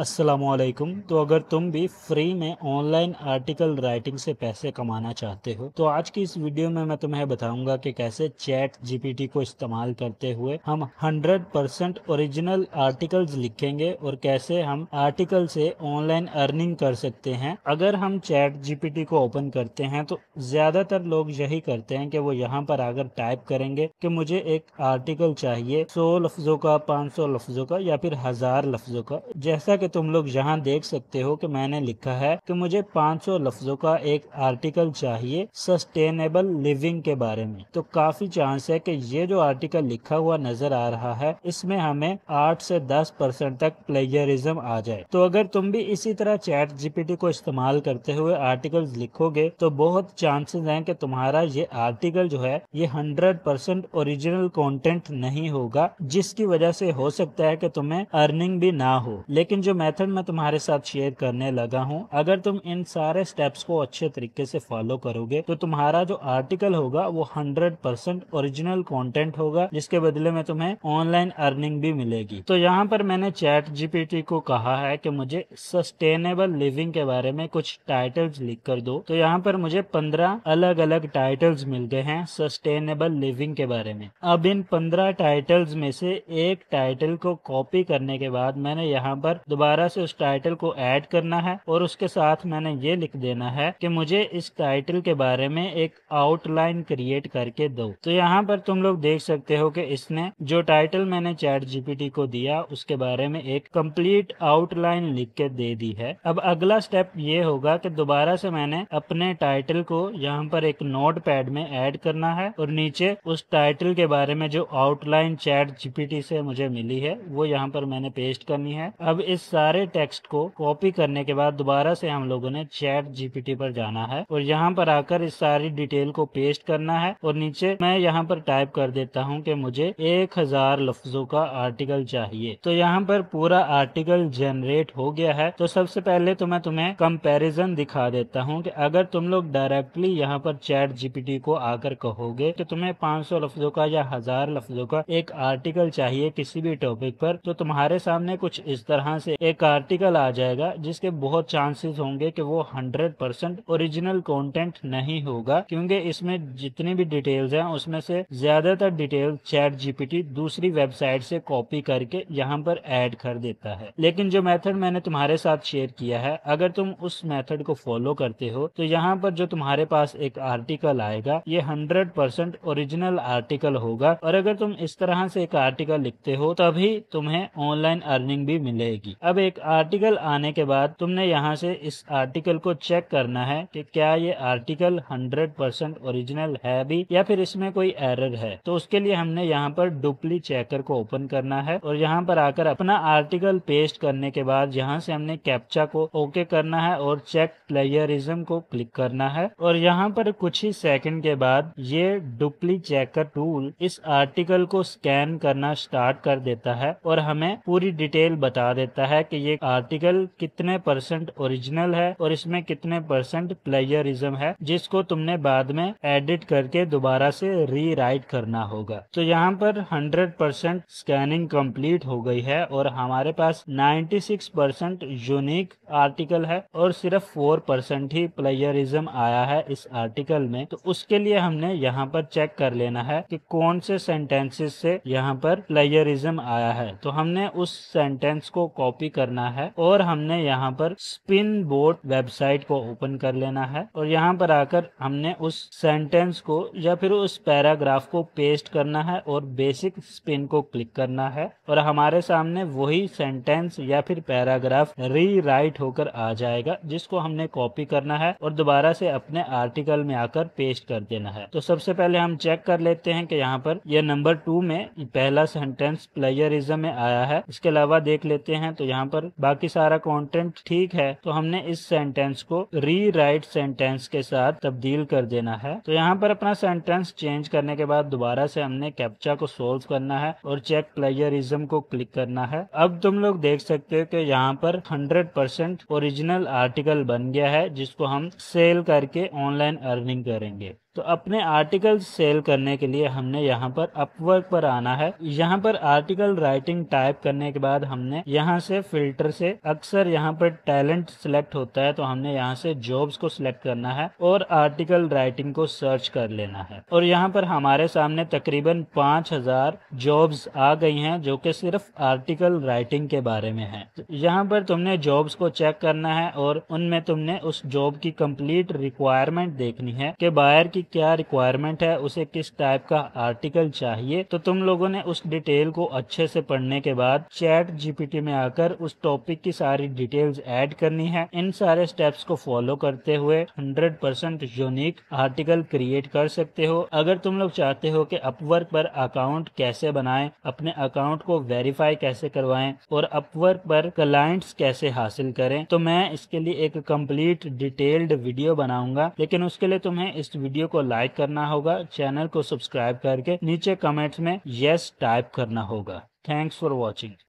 असलम तो अगर तुम भी फ्री में ऑनलाइन आर्टिकल राइटिंग से पैसे कमाना चाहते हो तो आज की इस वीडियो में मैं तुम्हें बताऊंगा कि कैसे चैट जीपीटी को इस्तेमाल करते हुए हम 100 परसेंट ओरिजिनल आर्टिकल्स लिखेंगे और कैसे हम आर्टिकल से ऑनलाइन अर्निंग कर सकते हैं अगर हम चैट जीपीटी को ओपन करते हैं तो ज़्यादातर लोग यही करते हैं कि वो यहाँ पर आकर टाइप करेंगे कि मुझे एक आर्टिकल चाहिए सौ लफ्ज़ों का पाँच सौ लफ्ज़ों का या फिर हज़ार लफ्ज़ों का जैसा कि तुम लोग यहाँ देख सकते हो कि मैंने लिखा है कि मुझे 500 लफ्जों का एक आर्टिकल चाहिए सस्टेनेबल लिविंग के बारे में तो काफी चांस है कि ये जो आर्टिकल लिखा हुआ नजर आ रहा है इसमें हमें 8 से 10 परसेंट तक प्लेजरिज्म आ जाए तो अगर तुम भी इसी तरह चैट जीपीटी को इस्तेमाल करते हुए आर्टिकल लिखोगे तो बहुत चांसेस है की तुम्हारा ये आर्टिकल जो है ये हंड्रेड परसेंट ओरिजिनल कॉन्टेंट नहीं होगा जिसकी वजह से हो सकता है की तुम्हें अर्निंग भी ना हो लेकिन जो मेथड मैं तुम्हारे साथ शेयर करने लगा हूँ अगर तुम इन सारे स्टेप्स को अच्छे तरीके से फॉलो करोगे तो तुम्हारा जो आर्टिकल होगा वो हंड्रेड परसेंट ओरिजिनल कॉन्टेंट होगा जिसके बदले में तुम्हें ऑनलाइन अर्निंग भी मिलेगी तो यहाँ पर मैंने चैट जी को कहा है की मुझे सस्टेनेबल लिविंग के बारे में कुछ टाइटल्स लिख कर दो तो यहाँ पर मुझे पंद्रह अलग अलग टाइटल्स मिल गए हैं सस्टेनेबल लिविंग के बारे में अब इन पंद्रह टाइटल्स में से एक टाइटल को कॉपी करने के बाद मैंने यहाँ पर दोबारा दोबारा से उस टाइटल को ऐड करना है और उसके साथ मैंने ये लिख देना है कि मुझे इस टाइटल के बारे में एक आउटलाइन क्रिएट करके दो तो यहाँ पर तुम लोग देख सकते हो कि इसने जो टाइटल मैंने चैट जीपीटी को दिया उसके बारे में एक कंप्लीट आउटलाइन लिख के दे दी है अब अगला स्टेप ये होगा कि दोबारा से मैंने अपने टाइटल को यहाँ पर एक नोट पैड में एड करना है और नीचे उस टाइटल के बारे में जो आउटलाइन चैट जीपीटी से मुझे मिली है वो यहाँ पर मैंने पेस्ट करनी है अब इस सारे टेक्स्ट को कॉपी करने के बाद दोबारा से हम लोगों ने चैट जीपीटी पर जाना है और यहाँ पर आकर इस सारी डिटेल को पेस्ट करना है और नीचे मैं यहाँ पर टाइप कर देता हूँ कि मुझे एक हजार लफ्जों का आर्टिकल चाहिए तो यहाँ पर पूरा आर्टिकल जनरेट हो गया है तो सबसे पहले तो मैं तुम्हें कंपेरिजन दिखा देता हूँ की अगर तुम लोग डायरेक्टली यहाँ पर चैट जीपीटी को आकर कहोगे की तुम्हे पांच लफ्जों का या हजार लफ्जों का एक आर्टिकल चाहिए किसी भी टॉपिक पर तो तुम्हारे सामने कुछ इस तरह से एक आर्टिकल आ जाएगा जिसके बहुत चांसेस होंगे कि वो 100 परसेंट ओरिजिनल कंटेंट नहीं होगा क्योंकि इसमें जितनी भी डिटेल्स हैं उसमें से ज्यादातर डिटेल चैट जीपीटी दूसरी वेबसाइट से कॉपी करके यहाँ पर ऐड कर देता है लेकिन जो मेथड मैंने तुम्हारे साथ शेयर किया है अगर तुम उस मेथड को फॉलो करते हो तो यहाँ पर जो तुम्हारे पास एक आर्टिकल आएगा ये हंड्रेड परसेंट ओरिजिनल आर्टिकल होगा और अगर तुम इस तरह से एक आर्टिकल लिखते हो तभी तुम्हें ऑनलाइन अर्निंग भी मिलेगी अब अब एक आर्टिकल आने के बाद तुमने यहाँ से इस आर्टिकल को चेक करना है कि क्या ये आर्टिकल 100 परसेंट ओरिजिनल है भी या फिर इसमें कोई एरर है तो उसके लिए हमने यहाँ पर डुप्ली चेकर को ओपन करना है और यहाँ पर आकर अपना आर्टिकल पेस्ट करने के बाद यहाँ से हमने कैप्चा को ओके करना है और चेक प्लेयरिज्म को क्लिक करना है और यहाँ पर कुछ ही सेकेंड के बाद ये डुप्ली चेकर टूल इस आर्टिकल को स्कैन करना स्टार्ट कर देता है और हमें पूरी डिटेल बता देता है कि ये आर्टिकल कितने परसेंट ओरिजिनल है और इसमें कितने परसेंट प्लेजरिज्म है जिसको तुमने बाद में एडिट करके दोबारा से रीराइट करना होगा तो यहाँ पर 100 परसेंट स्कैनिंग कंप्लीट हो गई है और हमारे पास 96 परसेंट यूनिक आर्टिकल है और सिर्फ 4 परसेंट ही प्लेजरिज्म आया है इस आर्टिकल में तो उसके लिए हमने यहाँ पर चेक कर लेना है की कौन से सेंटेंसेस से यहाँ पर प्लेजरिज्म आया है तो हमने उस सेंटेंस को कॉपी कॉपी करना है और हमने यहाँ पर स्पिन बोर्ड वेबसाइट को ओपन कर लेना है और यहाँ पर आकर हमने उस सेंटेंस को या फिर उस पैराग्राफ को पेस्ट करना है और बेसिक स्पिन को क्लिक करना है और हमारे सामने वही सेंटेंस या फिर पैराग्राफ रीराइट होकर आ जाएगा जिसको हमने कॉपी करना है और दोबारा से अपने आर्टिकल में आकर पेस्ट कर देना है तो सबसे पहले हम चेक कर लेते हैं कि यहाँ पर यह नंबर टू में पहला सेंटेंस प्लेजरिज्म में आया है इसके अलावा देख लेते हैं तो यहाँ पर बाकी सारा कॉन्टेंट ठीक है तो हमने इस सेंटेंस को री राइट सेंटेंस के साथ तब्दील कर देना है तो यहाँ पर अपना सेंटेंस चेंज करने के बाद दोबारा से हमने कैप्चा को सोल्व करना है और चेक प्लेजरिज्म को क्लिक करना है अब तुम लोग देख सकते हो कि यहाँ पर 100 परसेंट ओरिजिनल आर्टिकल बन गया है जिसको हम सेल करके ऑनलाइन अर्निंग करेंगे तो अपने आर्टिकल सेल करने के लिए हमने यहाँ पर अपवर्क पर आना है यहाँ पर आर्टिकल राइटिंग टाइप करने के बाद हमने यहाँ से फिल्टर से अक्सर यहाँ पर टैलेंट सिलेक्ट होता है तो हमने यहाँ से जॉब्स को सिलेक्ट करना है और आर्टिकल राइटिंग को सर्च कर लेना है और यहाँ पर हमारे सामने तकरीबन पांच हजार जॉब्स आ गई है जो की सिर्फ आर्टिकल राइटिंग के बारे में है तो यहाँ पर तुमने जॉब्स को चेक करना है और उनमें तुमने उस जॉब की कंप्लीट रिक्वायरमेंट देखनी है की बायर की क्या रिक्वायरमेंट है उसे किस टाइप का आर्टिकल चाहिए तो तुम लोगों ने उस डिटेल को अच्छे से पढ़ने के बाद चैट जीपीटी में आकर उस टॉपिक की सारी डिटेल्स ऐड करनी है इन सारे स्टेप्स को फॉलो करते हुए 100 परसेंट यूनिक आर्टिकल क्रिएट कर सकते हो अगर तुम लोग चाहते हो कि अपवर्क पर अकाउंट कैसे बनाएं अपने अकाउंट को वेरीफाई कैसे करवाएं और अपवर्क पर क्लाइंट्स कैसे हासिल करें तो मैं इसके लिए एक कंप्लीट डिटेल्ड वीडियो बनाऊंगा लेकिन उसके लिए तुम्हें इस वीडियो को लाइक करना होगा चैनल को सब्सक्राइब करके नीचे कमेंट्स में यस टाइप करना होगा थैंक्स फॉर वॉचिंग